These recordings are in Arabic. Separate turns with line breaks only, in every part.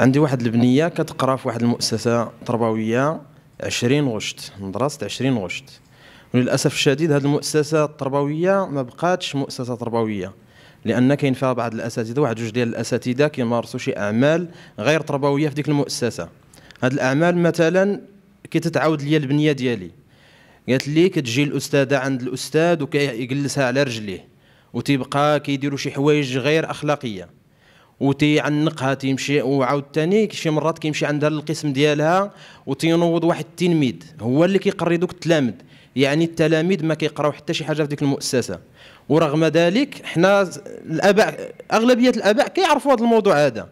عندي واحد البنيه كتقرا في واحد المؤسسه تربويه 20 غشت مدرسه 20 غشت وللاسف الشديد هذه المؤسسه التربويه ما بقاتش مؤسسه تربويه لان كاين فيها بعض الاساتذه واحد جوج ديال الاساتذه كيمارسوا شي اعمال غير تربويه في ديك المؤسسه هاد الاعمال مثلا كي تتعاود ليا البنيه ديالي قالت لي كتجي الاستاذه عند الاستاذ وكيجلسها على رجليه وتبقى كيديروا شي حوايج غير اخلاقيه وتيعنقها تيمشي وعاود ثاني شي مرات كيمشي عندها للقسم ديالها وتينوض واحد التلميذ هو اللي كيقري دوك التلامذ يعني التلاميذ ما كيقراو حتى شي حاجه في ديك المؤسسه ورغم ذلك حنا الاباء اغلبيه الاباء كيعرفوا هذا الموضوع هذا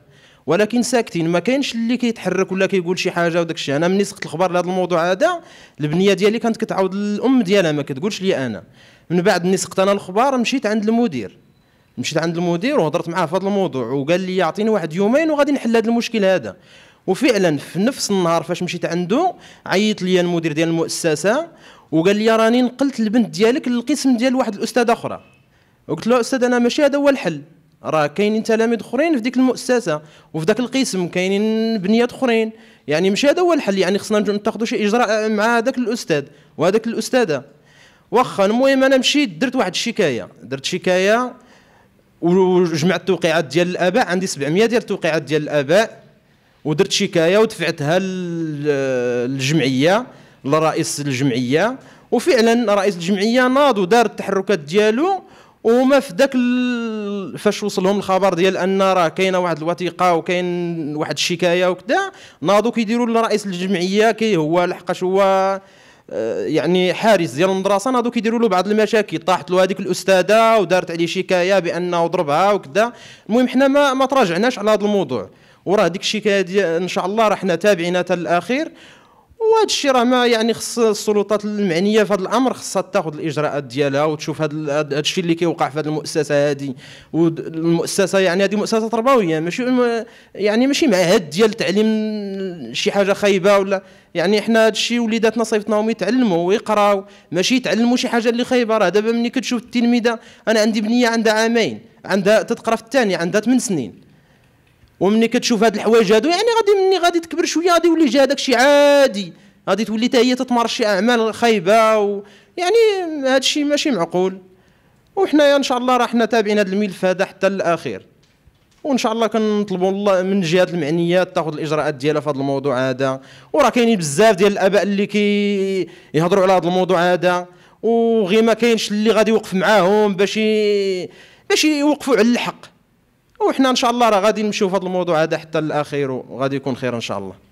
ولكن ساكتين ما كاينش اللي كيتحرك ولا كيقول شي حاجه وداك الشيء انا ملي سقت الخبر لهذا الموضوع هذا البنيه ديالي كانت كتعاود الام ديالها ما كتقولش لي انا من بعد ملي سقت انا الخبار مشيت عند المدير مشيت عند المدير وهضرت معاه في هذا الموضوع وقال لي يعطيني واحد يومين وغادي نحل هذا المشكل هذا وفعلا في نفس النهار فاش مشيت عنده عيط لي المدير ديال المؤسسه وقال لي راني نقلت البنت ديالك للقسم ديال واحد الاستاذه اخرى وقلت له استاذ انا ماشي هذا هو الحل راه كاينين تلاميذ اخرين في ديك المؤسسه وفي ذاك القسم كاينين بنيات اخرين يعني ماشي هذا هو الحل يعني خصنا نتاخذوا شي اجراء مع هذاك الاستاذ وهذاك الاستاذه واخا المهم انا مشيت درت واحد الشكايه درت شكايه وجمعت التوقيعات ديال الاباء عندي 700 ديال التوقيعات ديال الاباء ودرت شكايه ودفعتها للجمعيه لرئيس الجمعيه وفعلا رئيس الجمعيه ناض ودار التحركات ديالو وما في ذاك فاش وصلهم الخبر ديال ان راه كاينه واحد الوثيقه وكاين واحد الشكايه وكذا ناضوا كيديروا لرئيس الجمعيه كي هو لحقاش هو آه، يعني حارس ديال المدرسه ناضو كيديروا له بعض المشاكل طاحت له هذيك الاستاذه ودارت عليه شكايه بانه ضربها وكذا المهم حنا ما ما تراجعناش على هذا الموضوع وراه ديك الشكايه ان شاء الله راه حنا تابعين حتى الاخير وهذا الشيء راه ما يعني خص السلطات المعنيه في هذا الامر خصها تاخذ الاجراءات ديالها وتشوف هذا الشيء اللي كيوقع في هذه المؤسسه هذه والمؤسسه يعني هذه مؤسسه تربويه ماشي يعني ماشي معهد ديال تعليم شي حاجه خايبه ولا يعني احنا هذا الشيء وليداتنا صيفطناهم يتعلموا ويقراوا ماشي يتعلموا شي حاجه اللي خايبه راه دابا ملي كتشوف التلميذه انا عندي بنيه عندها عامين عندها تتقرا في الثاني عندها 8 سنين ومني كتشوف هاد الحوايج هادو يعني غادي مني غادي تكبر شويه غادي يولي جا داكشي عادي غادي تولي حتى هي تتمارس شي اعمال خايبه و يعني هادشي ماشي معقول وحنايا ان شاء الله راه حنا تابعين هذا الملف هذا حتى للاخير وان شاء الله كنطلبوا الله من الجهات المعنيات تاخذ الاجراءات ديالها في هذا الموضوع هذا وراه كاينين بزاف ديال الاباء اللي كي يهضروا على هذا الموضوع هذا وغير ما كاينش اللي غادي يوقف معاهم باش باش يوقفوا على الحق وحنا ان شاء الله راه غادي نمشيو في هذا الموضوع هذا حتى الاخير وغادي يكون خير ان شاء الله